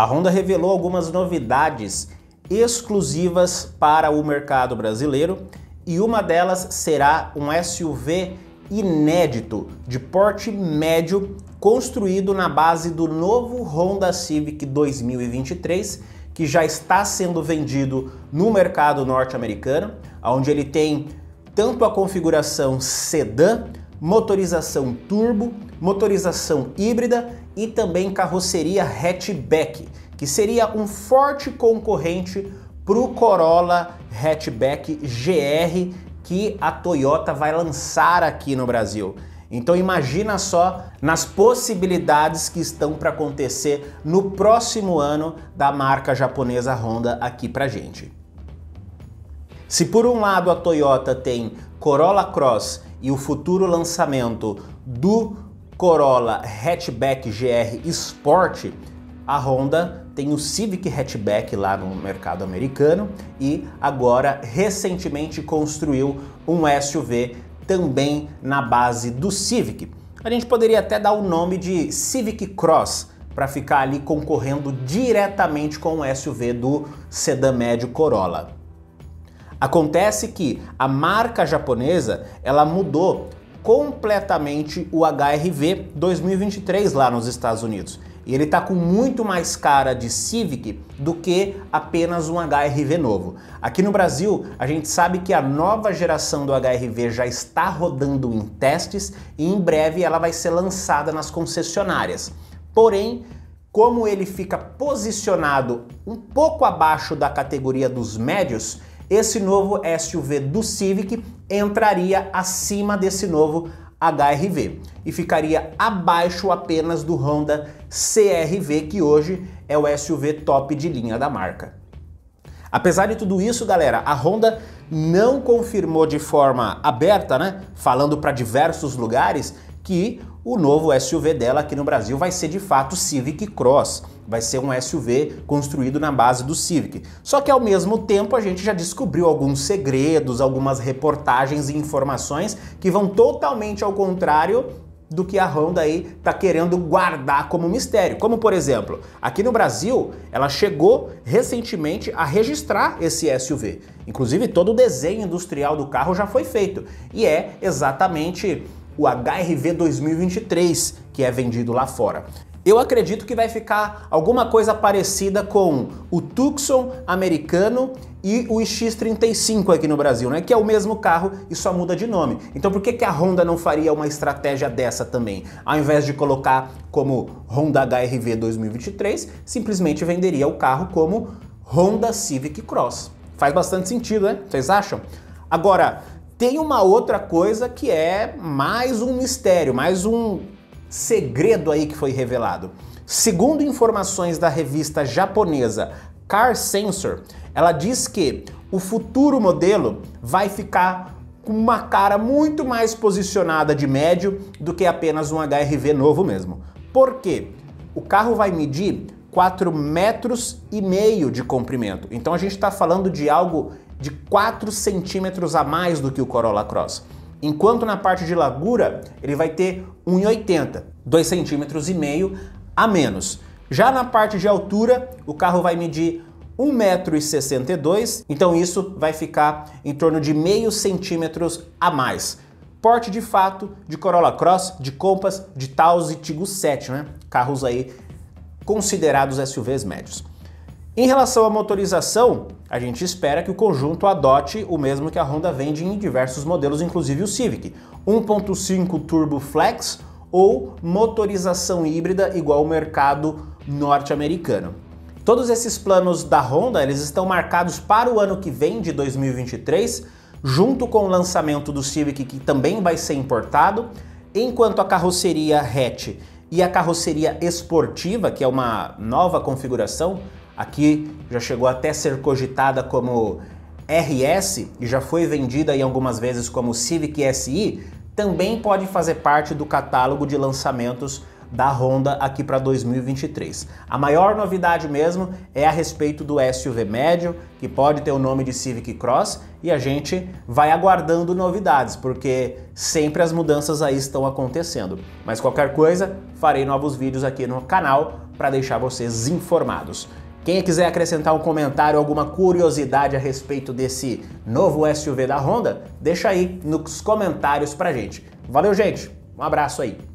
a Honda revelou algumas novidades exclusivas para o mercado brasileiro e uma delas será um SUV inédito de porte médio construído na base do novo Honda Civic 2023 que já está sendo vendido no mercado norte-americano, onde ele tem tanto a configuração sedã motorização turbo, motorização híbrida e também carroceria hatchback, que seria um forte concorrente para o Corolla hatchback GR que a Toyota vai lançar aqui no Brasil. Então imagina só nas possibilidades que estão para acontecer no próximo ano da marca japonesa Honda aqui para gente. Se por um lado a Toyota tem Corolla Cross e o futuro lançamento do Corolla Hatchback GR Sport, a Honda tem o Civic Hatchback lá no mercado americano e agora recentemente construiu um SUV também na base do Civic. A gente poderia até dar o nome de Civic Cross para ficar ali concorrendo diretamente com o SUV do sedã médio Corolla. Acontece que a marca japonesa, ela mudou completamente o HRV 2023 lá nos Estados Unidos. E ele está com muito mais cara de Civic do que apenas um HRV novo. Aqui no Brasil, a gente sabe que a nova geração do HRV já está rodando em testes e em breve ela vai ser lançada nas concessionárias. Porém, como ele fica posicionado um pouco abaixo da categoria dos médios, esse novo SUV do Civic entraria acima desse novo HRV e ficaria abaixo apenas do Honda CRV, que hoje é o SUV top de linha da marca. Apesar de tudo isso, galera, a Honda não confirmou de forma aberta, né, falando para diversos lugares, que o novo SUV dela aqui no Brasil vai ser de fato Civic Cross, vai ser um SUV construído na base do Civic. Só que ao mesmo tempo a gente já descobriu alguns segredos, algumas reportagens e informações que vão totalmente ao contrário do que a Honda aí tá querendo guardar como mistério. Como por exemplo, aqui no Brasil, ela chegou recentemente a registrar esse SUV. Inclusive todo o desenho industrial do carro já foi feito e é exatamente o HRV 2023, que é vendido lá fora. Eu acredito que vai ficar alguma coisa parecida com o Tucson americano e o X35 aqui no Brasil, né? Que é o mesmo carro e só muda de nome. Então por que, que a Honda não faria uma estratégia dessa também? Ao invés de colocar como Honda HRV 2023, simplesmente venderia o carro como Honda Civic Cross. Faz bastante sentido, né? Vocês acham? Agora, tem uma outra coisa que é mais um mistério, mais um segredo aí que foi revelado. Segundo informações da revista japonesa Car Sensor, ela diz que o futuro modelo vai ficar com uma cara muito mais posicionada de médio do que apenas um HRV novo mesmo. Por quê? O carro vai medir 4 metros e meio de comprimento. Então a gente está falando de algo de 4 centímetros a mais do que o Corolla Cross. Enquanto na parte de largura ele vai ter 1,80, 2 centímetros e meio a menos. Já na parte de altura, o carro vai medir 1,62m, então isso vai ficar em torno de meio centímetros a mais. Porte de fato de Corolla Cross, de Compass, de Taos e Tiggo 7, né? Carros aí considerados SUVs médios. Em relação à motorização, a gente espera que o conjunto adote o mesmo que a Honda vende em diversos modelos, inclusive o Civic, 1.5 turbo flex ou motorização híbrida igual ao mercado norte-americano. Todos esses planos da Honda, eles estão marcados para o ano que vem de 2023, junto com o lançamento do Civic que também vai ser importado, enquanto a carroceria hatch e a carroceria esportiva, que é uma nova configuração, Aqui já chegou até ser cogitada como RS e já foi vendida aí algumas vezes como Civic SI, também pode fazer parte do catálogo de lançamentos da Honda aqui para 2023. A maior novidade mesmo é a respeito do SUV médio, que pode ter o nome de Civic Cross, e a gente vai aguardando novidades, porque sempre as mudanças aí estão acontecendo. Mas qualquer coisa, farei novos vídeos aqui no canal para deixar vocês informados. Quem quiser acrescentar um comentário, alguma curiosidade a respeito desse novo SUV da Honda, deixa aí nos comentários pra gente. Valeu, gente. Um abraço aí.